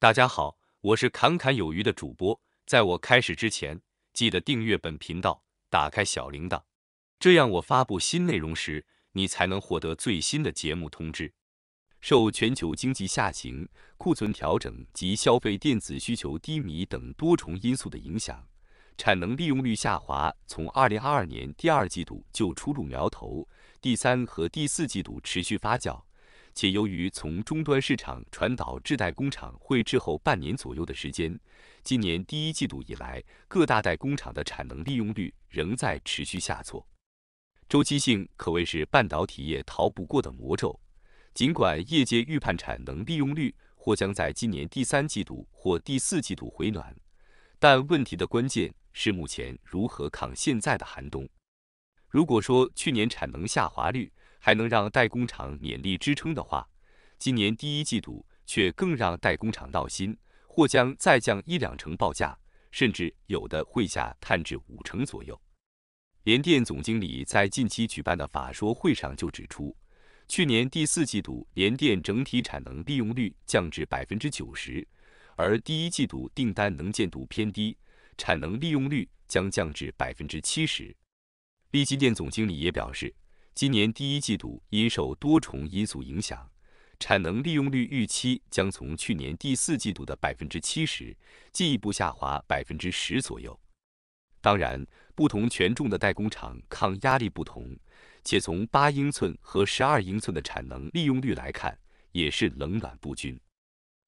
大家好，我是侃侃有余的主播。在我开始之前，记得订阅本频道，打开小铃铛，这样我发布新内容时，你才能获得最新的节目通知。受全球经济下行、库存调整及消费电子需求低迷等多重因素的影响，产能利用率下滑从二零二二年第二季度就初露苗头，第三和第四季度持续发酵。且由于从终端市场传导至代工厂会滞后半年左右的时间，今年第一季度以来，各大代工厂的产能利用率仍在持续下挫。周期性可谓是半导体业逃不过的魔咒。尽管业界预判产能利用率或将在今年第三季度或第四季度回暖，但问题的关键是目前如何抗现在的寒冬。如果说去年产能下滑率，还能让代工厂勉力支撑的话，今年第一季度却更让代工厂闹心，或将再降一两成报价，甚至有的会下探至五成左右。联电总经理在近期举办的法说会上就指出，去年第四季度联电整体产能利用率降至百分之九十，而第一季度订单能见度偏低，产能利用率将降至百分之七十。立锜电总经理也表示。今年第一季度因受多重因素影响，产能利用率预期将从去年第四季度的百分之七十进一步下滑百分之十左右。当然，不同权重的代工厂抗压力不同，且从八英寸和十二英寸的产能利用率来看，也是冷暖不均。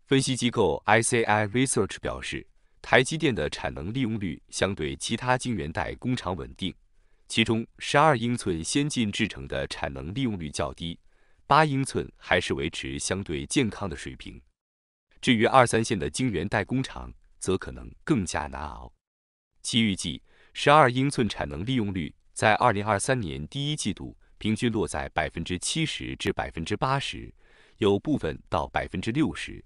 分析机构 ICI Research 表示，台积电的产能利用率相对其他晶圆代工厂稳定。其中，十二英寸先进制程的产能利用率较低，八英寸还是维持相对健康的水平。至于二三线的晶圆代工厂，则可能更加难熬。其预计，十二英寸产能利用率在二零二三年第一季度平均落在百分之七十至百分之八十，有部分到百分之六十；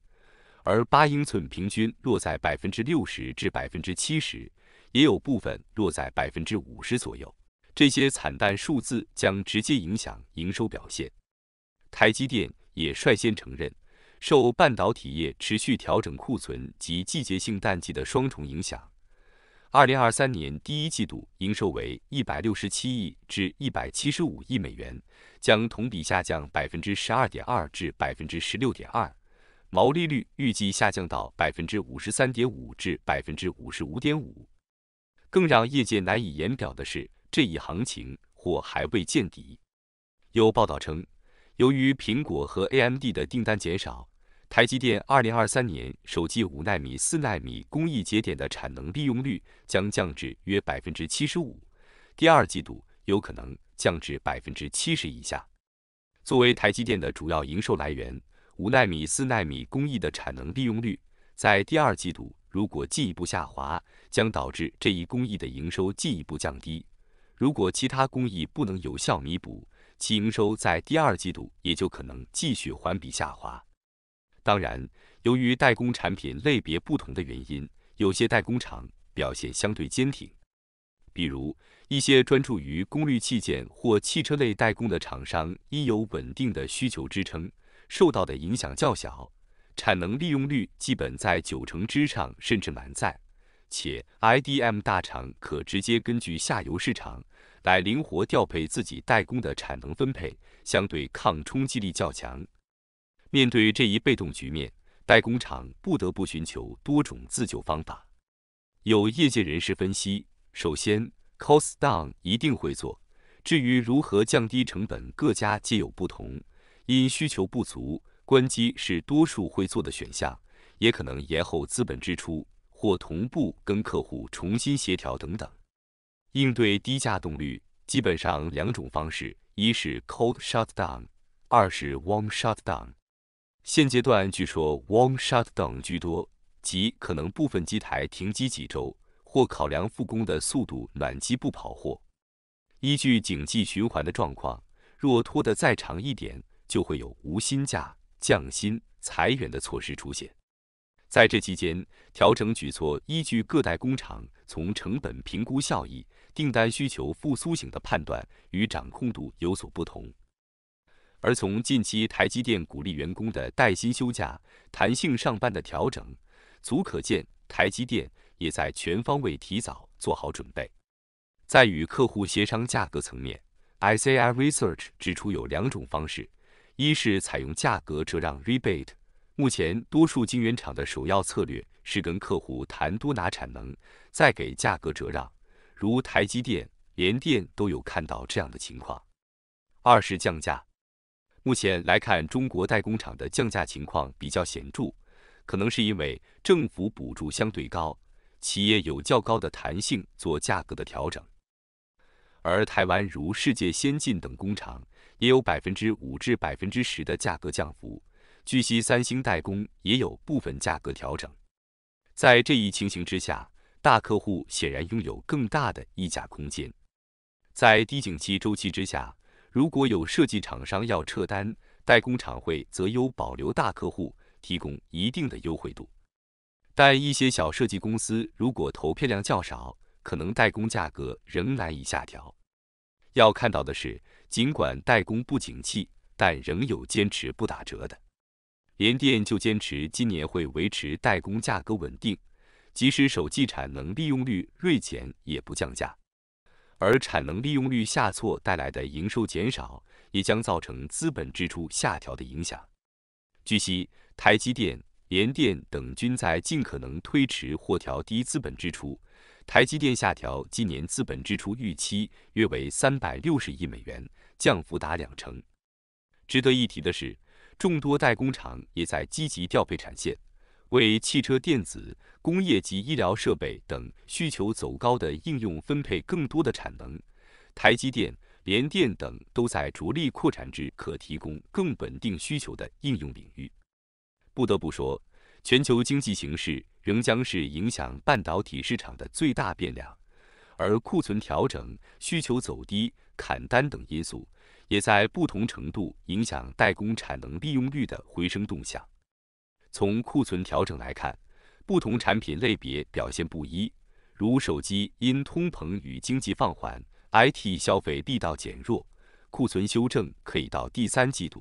而八英寸平均落在百分之六十至百分之七十，也有部分落在百分之五十左右。这些惨淡数字将直接影响营收表现。台积电也率先承认，受半导体业持续调整库存及季节性淡季的双重影响，二零二三年第一季度营收为一百六十七亿至一百七十五亿美元，将同比下降百分之十二点二至百分之十六点二，毛利率预计下降到百分之五十三点五至百分之五十五点五。更让业界难以言表的是。这一行情或还未见底。有报道称，由于苹果和 AMD 的订单减少，台积电二零二三年手机五纳米、四纳米工艺节点的产能利用率将降至约百分之七十五，第二季度有可能降至百分之七十以下。作为台积电的主要营收来源，五纳米、四纳米工艺的产能利用率在第二季度如果进一步下滑，将导致这一工艺的营收进一步降低。如果其他工艺不能有效弥补，其营收在第二季度也就可能继续环比下滑。当然，由于代工产品类别不同的原因，有些代工厂表现相对坚挺。比如一些专注于功率器件或汽车类代工的厂商，因有稳定的需求支撑，受到的影响较小，产能利用率基本在九成之上，甚至满载，且 IDM 大厂可直接根据下游市场。来灵活调配自己代工的产能分配，相对抗冲击力较强。面对这一被动局面，代工厂不得不寻求多种自救方法。有业界人士分析，首先 cost down 一定会做，至于如何降低成本，各家皆有不同。因需求不足，关机是多数会做的选项，也可能延后资本支出或同步跟客户重新协调等等。应对低价动率，基本上两种方式：一是 cold shutdown，二是 warm shutdown。现阶段据说 warm shutdown 居多，即可能部分机台停机几周，或考量复工的速度，暖机不跑货。依据经济循环的状况，若拖得再长一点，就会有无薪假、降薪、裁员的措施出现。在这期间，调整举措依据各代工厂从成本评估效益。订单需求复苏型的判断与掌控度有所不同，而从近期台积电鼓励员工的带薪休假、弹性上班的调整，足可见台积电也在全方位提早做好准备。在与客户协商价格层面，ICI Research 指出有两种方式，一是采用价格折让 （rebate），目前多数晶圆厂的首要策略是跟客户谈多拿产能，再给价格折让。如台积电、联电都有看到这样的情况。二是降价，目前来看，中国代工厂的降价情况比较显著，可能是因为政府补助相对高，企业有较高的弹性做价格的调整。而台湾如世界先进等工厂也有百分之五至百分之十的价格降幅。据悉，三星代工也有部分价格调整。在这一情形之下。大客户显然拥有更大的议价空间，在低景气周期之下，如果有设计厂商要撤单，代工厂会择优保留大客户，提供一定的优惠度。但一些小设计公司如果投片量较少，可能代工价格仍难以下调。要看到的是，尽管代工不景气，但仍有坚持不打折的。联电就坚持今年会维持代工价格稳定。即使手机产能利用率锐减，也不降价；而产能利用率下挫带来的营收减少，也将造成资本支出下调的影响。据悉，台积电、联电等均在尽可能推迟或调低资本支出。台积电下调今年资本支出预期约为三百六十亿美元，降幅达两成。值得一提的是，众多代工厂也在积极调配产线。为汽车电子、工业及医疗设备等需求走高的应用分配更多的产能，台积电、联电等都在着力扩展至可提供更稳定需求的应用领域。不得不说，全球经济形势仍将是影响半导体市场的最大变量，而库存调整、需求走低、砍单等因素也在不同程度影响代工产能利用率的回升动向。从库存调整来看，不同产品类别表现不一。如手机因通膨与经济放缓，IT 消费力道减弱，库存修正可以到第三季度；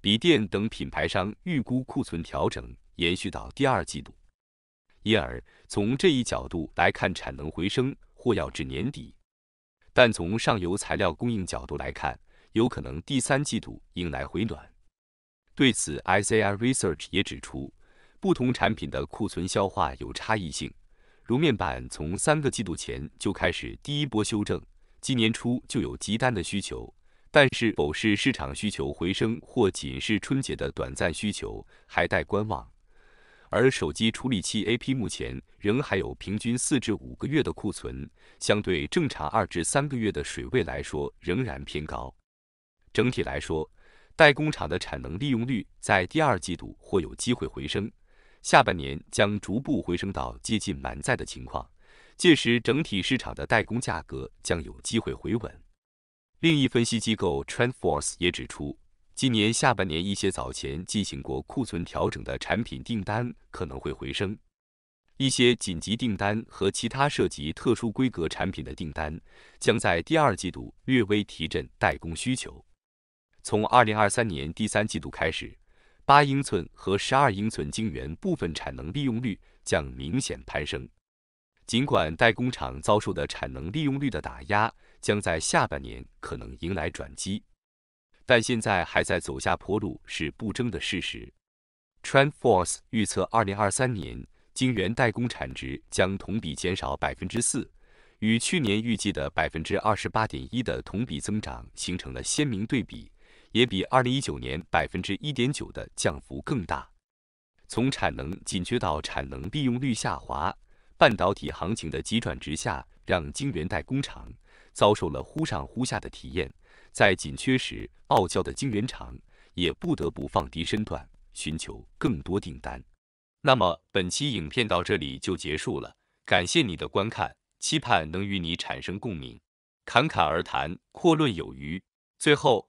笔电等品牌商预估库存调整延续到第二季度。因而，从这一角度来看，产能回升或要至年底。但从上游材料供应角度来看，有可能第三季度迎来回暖。对此，I C r Research 也指出，不同产品的库存消化有差异性。如面板从三个季度前就开始第一波修正，今年初就有急单的需求，但是否是市场需求回升或仅是春节的短暂需求，还待观望。而手机处理器 A P 目前仍还有平均四至五个月的库存，相对正常二至三个月的水位来说，仍然偏高。整体来说。代工厂的产能利用率在第二季度或有机会回升，下半年将逐步回升到接近满载的情况，届时整体市场的代工价格将有机会回稳。另一分析机构 TrendForce 也指出，今年下半年一些早前进行过库存调整的产品订单可能会回升，一些紧急订单和其他涉及特殊规格产品的订单将在第二季度略微提振代工需求。从二零二三年第三季度开始，八英寸和十二英寸晶圆部分产能利用率将明显攀升。尽管代工厂遭受的产能利用率的打压将在下半年可能迎来转机，但现在还在走下坡路是不争的事实。TrendForce 预测，二零二三年晶圆代工产值将同比减少百分之四，与去年预计的百分之二十八点一的同比增长形成了鲜明对比。也比二零一九年百分之一点九的降幅更大。从产能紧缺到产能利用率下滑，半导体行情的急转直下，让晶圆代工厂遭受了忽上忽下的体验。在紧缺时，傲娇的晶圆厂也不得不放低身段，寻求更多订单。那么本期影片到这里就结束了，感谢你的观看，期盼能与你产生共鸣。侃侃而谈，阔论有余。最后。